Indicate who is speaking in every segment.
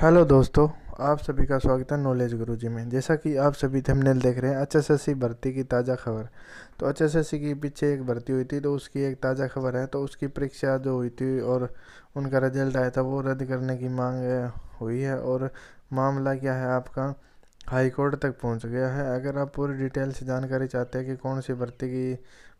Speaker 1: hello दोस्तों आप सभी का स्वागत है नॉलेज गुरुजी में जैसा कि आप सभी थंबनेल देख रहे हैं सी भर्ती की ताज़ा खबर तो सी की पीछे एक भर्ती हुई थी तो उसकी एक ताज़ा खबर है तो उसकी परीक्षा जो हुई थी और उनका रिजल्ट आया था वो रद्द करने की मांग हुई है और मामला क्या है आपका हाई कोर्ट तक पहुंच गया है अगर आप पूरी डिटेल से जानकारी चाहते हैं कि कौन सी भर्ती की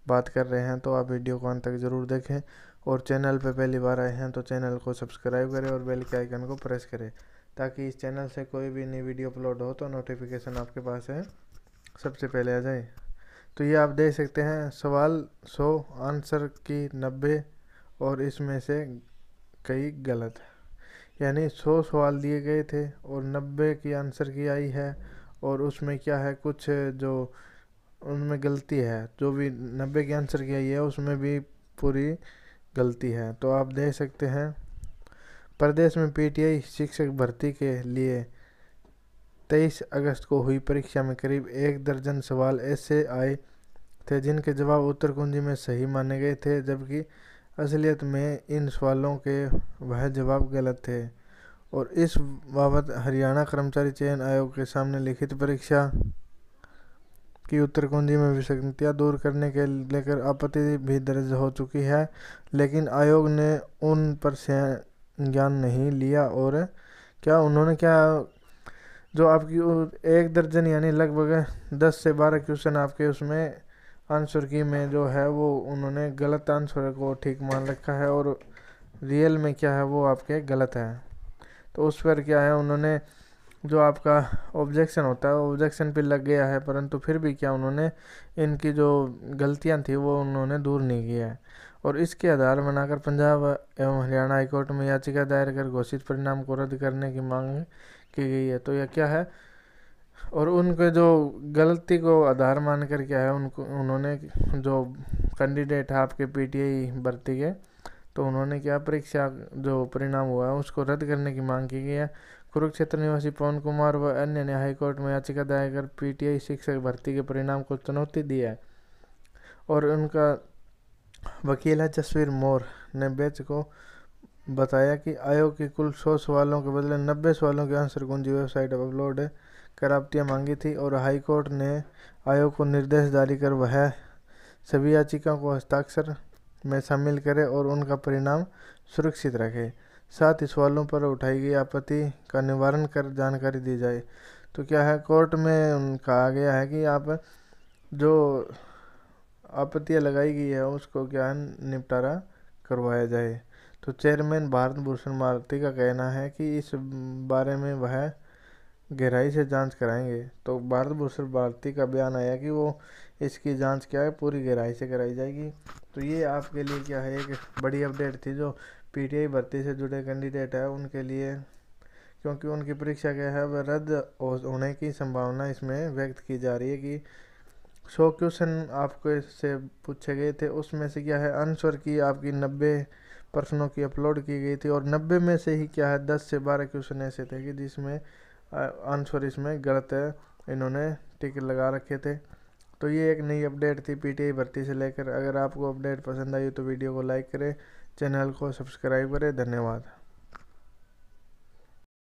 Speaker 1: बात कर रहे हैं तो आप वीडियो को अंत तक ज़रूर देखें और चैनल पे पहली बार आए हैं तो चैनल को सब्सक्राइब करें और बेल के आइकन को प्रेस करें ताकि इस चैनल से कोई भी नई वीडियो अपलोड हो तो नोटिफिकेशन आपके पास है सबसे पहले आ जाए तो ये आप देख सकते हैं सवाल सौ आंसर की नब्बे और इसमें से कई गलत यानी सौ सवाल दिए गए थे और नब्बे की आंसर की आई है और उसमें क्या है कुछ जो उनमें गलती है जो भी नब्बे की आंसर की आई है उसमें भी पूरी गलती है तो आप देख सकते हैं प्रदेश में पीटीआई शिक्षक भर्ती के लिए 23 अगस्त को हुई परीक्षा में करीब एक दर्जन सवाल ऐसे आए थे जिनके जवाब उत्तर कुंजी में सही माने गए थे जबकि असलियत में इन सवालों के वह जवाब गलत थे और इस बाबत हरियाणा कर्मचारी चयन आयोग के सामने लिखित परीक्षा कि उत्तर कुंजी में विसंगतियाँ दूर करने के लेकर आपत्ति भी दर्ज हो चुकी है लेकिन आयोग ने उन पर ज्ञान नहीं लिया और क्या उन्होंने क्या जो आपकी एक दर्जन यानी लगभग दस से बारह क्वेश्चन आपके उसमें आंसर की में जो है वो उन्होंने गलत आंसर को ठीक मान रखा है और रियल में क्या है वो आपके गलत है तो उस पर क्या है उन्होंने जो आपका ऑब्जेक्शन होता है ऑब्जेक्शन पे लग गया है परंतु फिर भी क्या उन्होंने इनकी जो गलतियां थी वो उन्होंने दूर नहीं किया है और इसके आधार बनाकर पंजाब एवं हरियाणा हाईकोर्ट में याचिका दायर कर घोषित परिणाम को रद्द करने की मांग की गई है तो यह क्या है और उनके जो गलती को आधार मान कर क्या है उनको उन्होंने जो कैंडिडेट है आपके पीटीआई भर्ती के तो उन्होंने क्या परीक्षा जो परिणाम हुआ है उसको रद्द करने की मांग की गई है कुरुक्षेत्र निवासी पवन कुमार व अन्य ने हाईकोर्ट में याचिका दायर कर पीटीआई शिक्षक भर्ती के परिणाम को चुनौती दी है और उनका वकील है जसवीर मोर ने बेच को बताया कि आयोग के कुल सौ सवालों के बदले नब्बे सवालों के आंसर कुंजी वेबसाइट अपलोड कराप्तियाँ मांगी थी और हाईकोर्ट ने आयोग को निर्देश जारी कर वह सभी याचिकाओं को हस्ताक्षर में शामिल करें और उनका परिणाम सुरक्षित रखें साथ ही सवालों पर उठाई गई आपत्ति का निवारण कर जानकारी दी जाए तो क्या है कोर्ट में कहा गया है कि आप जो आपत्तियाँ लगाई गई है उसको क्या निपटारा करवाया जाए तो चेयरमैन भारत भूषण मारती का कहना है कि इस बारे में वह गहराई से जांच कराएंगे तो भारत भूषण भारती का बयान आया कि वो इसकी जांच क्या है पूरी गहराई से कराई जाएगी तो ये आपके लिए क्या है एक बड़ी अपडेट थी जो पीटीआई भर्ती से जुड़े कैंडिडेट है उनके लिए क्योंकि उनकी परीक्षा क्या है वह रद्द होने की संभावना इसमें व्यक्त की जा रही है कि सौ क्वेश्चन आपको इससे पूछे गए थे उसमें से क्या है आंसर की आपकी नब्बे प्रश्नों की अपलोड की गई थी और नब्बे में से ही क्या है दस से बारह क्वेश्चन ऐसे थे कि जिसमें आंसर इसमें गलत है इन्होंने टिक लगा रखे थे तो ये एक नई अपडेट थी पीटीआई भर्ती से लेकर अगर आपको अपडेट पसंद आई तो वीडियो को लाइक करें चैनल को सब्सक्राइब करें धन्यवाद